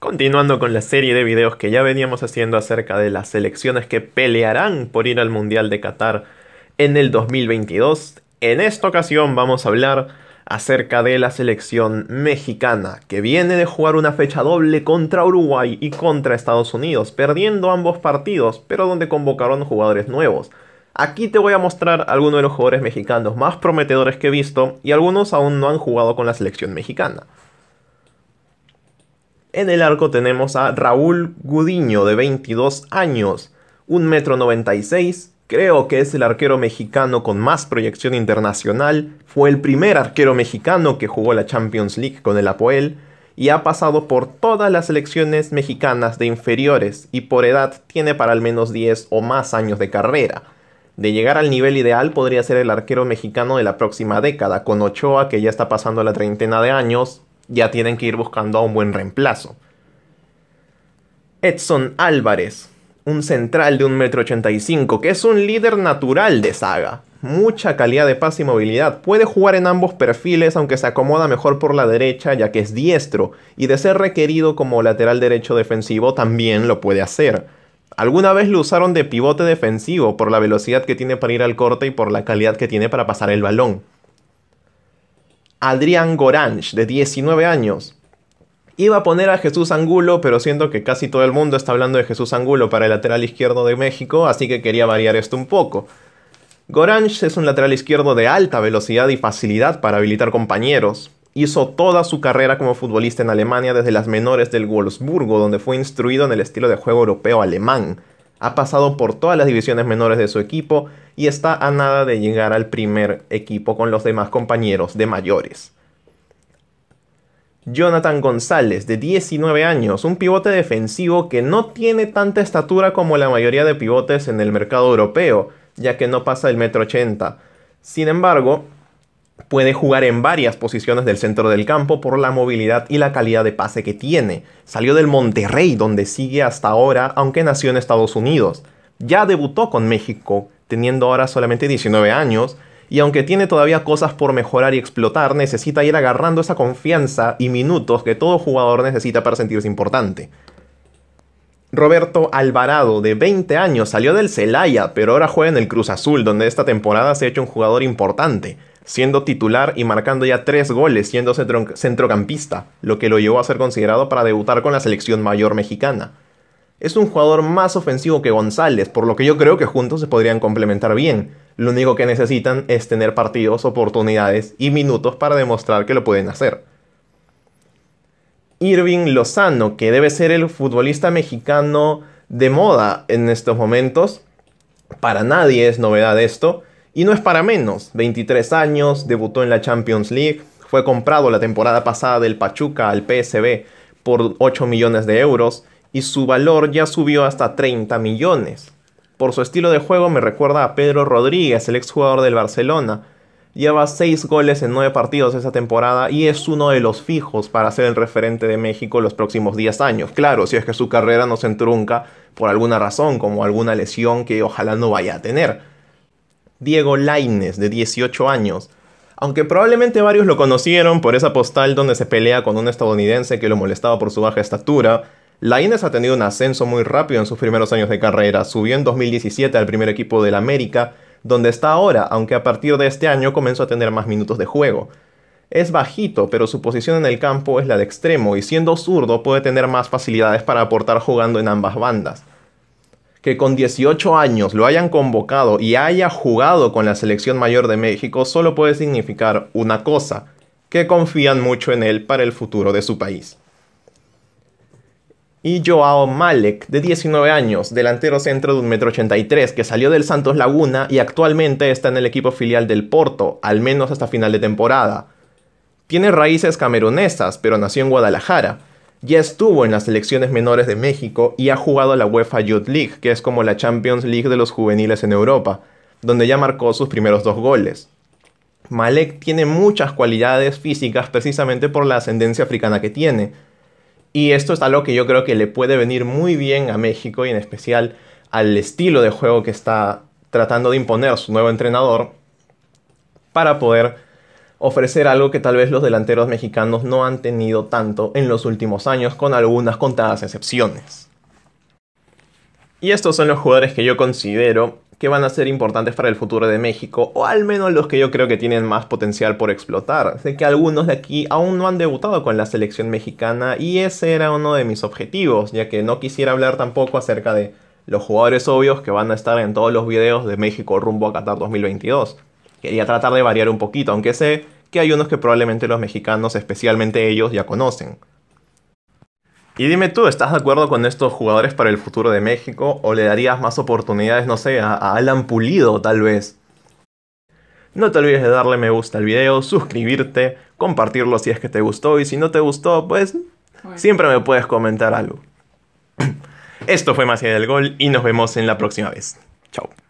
Continuando con la serie de videos que ya veníamos haciendo acerca de las selecciones que pelearán por ir al Mundial de Qatar en el 2022, en esta ocasión vamos a hablar acerca de la selección mexicana, que viene de jugar una fecha doble contra Uruguay y contra Estados Unidos, perdiendo ambos partidos, pero donde convocaron jugadores nuevos. Aquí te voy a mostrar algunos de los jugadores mexicanos más prometedores que he visto y algunos aún no han jugado con la selección mexicana. En el arco tenemos a Raúl Gudiño, de 22 años, 1,96m. Creo que es el arquero mexicano con más proyección internacional. Fue el primer arquero mexicano que jugó la Champions League con el Apoel y ha pasado por todas las selecciones mexicanas de inferiores y por edad tiene para al menos 10 o más años de carrera. De llegar al nivel ideal podría ser el arquero mexicano de la próxima década, con Ochoa que ya está pasando la treintena de años, ya tienen que ir buscando a un buen reemplazo. Edson Álvarez, un central de 1,85m, que es un líder natural de saga. Mucha calidad de paz y movilidad. Puede jugar en ambos perfiles, aunque se acomoda mejor por la derecha, ya que es diestro, y de ser requerido como lateral derecho defensivo también lo puede hacer. Alguna vez lo usaron de pivote defensivo por la velocidad que tiene para ir al corte y por la calidad que tiene para pasar el balón. Adrián Gorange, de 19 años. Iba a poner a Jesús Angulo, pero siento que casi todo el mundo está hablando de Jesús Angulo para el lateral izquierdo de México, así que quería variar esto un poco. Gorange es un lateral izquierdo de alta velocidad y facilidad para habilitar compañeros. Hizo toda su carrera como futbolista en Alemania desde las menores del Wolfsburgo, donde fue instruido en el estilo de juego europeo alemán. Ha pasado por todas las divisiones menores de su equipo y está a nada de llegar al primer equipo con los demás compañeros de mayores. Jonathan González, de 19 años, un pivote defensivo que no tiene tanta estatura como la mayoría de pivotes en el mercado europeo, ya que no pasa el metro ochenta. Sin embargo, puede jugar en varias posiciones del centro del campo por la movilidad y la calidad de pase que tiene. Salió del Monterrey, donde sigue hasta ahora, aunque nació en Estados Unidos. Ya debutó con México teniendo ahora solamente 19 años, y aunque tiene todavía cosas por mejorar y explotar, necesita ir agarrando esa confianza y minutos que todo jugador necesita para sentirse importante. Roberto Alvarado, de 20 años, salió del Celaya, pero ahora juega en el Cruz Azul, donde esta temporada se ha hecho un jugador importante, siendo titular y marcando ya tres goles, siendo centrocampista, lo que lo llevó a ser considerado para debutar con la selección mayor mexicana. Es un jugador más ofensivo que González, por lo que yo creo que juntos se podrían complementar bien. Lo único que necesitan es tener partidos, oportunidades y minutos para demostrar que lo pueden hacer. Irving Lozano, que debe ser el futbolista mexicano de moda en estos momentos. Para nadie es novedad esto, y no es para menos. 23 años, debutó en la Champions League, fue comprado la temporada pasada del Pachuca al PSB por 8 millones de euros y su valor ya subió hasta 30 millones. Por su estilo de juego me recuerda a Pedro Rodríguez, el exjugador del Barcelona. Lleva 6 goles en 9 partidos esa temporada y es uno de los fijos para ser el referente de México los próximos 10 años. Claro, si es que su carrera no se entrunca por alguna razón, como alguna lesión que ojalá no vaya a tener. Diego Laines, de 18 años, aunque probablemente varios lo conocieron por esa postal donde se pelea con un estadounidense que lo molestaba por su baja estatura, la Ines ha tenido un ascenso muy rápido en sus primeros años de carrera, subió en 2017 al primer equipo del América, donde está ahora, aunque a partir de este año comenzó a tener más minutos de juego. Es bajito, pero su posición en el campo es la de extremo y siendo zurdo puede tener más facilidades para aportar jugando en ambas bandas. Que con 18 años lo hayan convocado y haya jugado con la selección mayor de México solo puede significar una cosa, que confían mucho en él para el futuro de su país y Joao Malek, de 19 años, delantero centro de 1,83m que salió del Santos Laguna y actualmente está en el equipo filial del Porto, al menos hasta final de temporada. Tiene raíces camerunesas, pero nació en Guadalajara. Ya estuvo en las selecciones menores de México y ha jugado la UEFA Youth League, que es como la Champions League de los juveniles en Europa, donde ya marcó sus primeros dos goles. Malek tiene muchas cualidades físicas precisamente por la ascendencia africana que tiene, y esto es algo que yo creo que le puede venir muy bien a México y en especial al estilo de juego que está tratando de imponer su nuevo entrenador para poder ofrecer algo que tal vez los delanteros mexicanos no han tenido tanto en los últimos años con algunas contadas excepciones. Y estos son los jugadores que yo considero que van a ser importantes para el futuro de México, o al menos los que yo creo que tienen más potencial por explotar. Sé que algunos de aquí aún no han debutado con la selección mexicana y ese era uno de mis objetivos, ya que no quisiera hablar tampoco acerca de los jugadores obvios que van a estar en todos los videos de México rumbo a Qatar 2022. Quería tratar de variar un poquito, aunque sé que hay unos que probablemente los mexicanos, especialmente ellos, ya conocen. Y dime tú, ¿estás de acuerdo con estos jugadores para el futuro de México o le darías más oportunidades, no sé, a, Alan Pulido tal vez? No te olvides de darle me gusta al video, suscribirte, compartirlo si es que te gustó y si no te gustó, pues siempre me puedes comentar algo. Esto fue Más del gol y nos vemos en la próxima vez. Chao.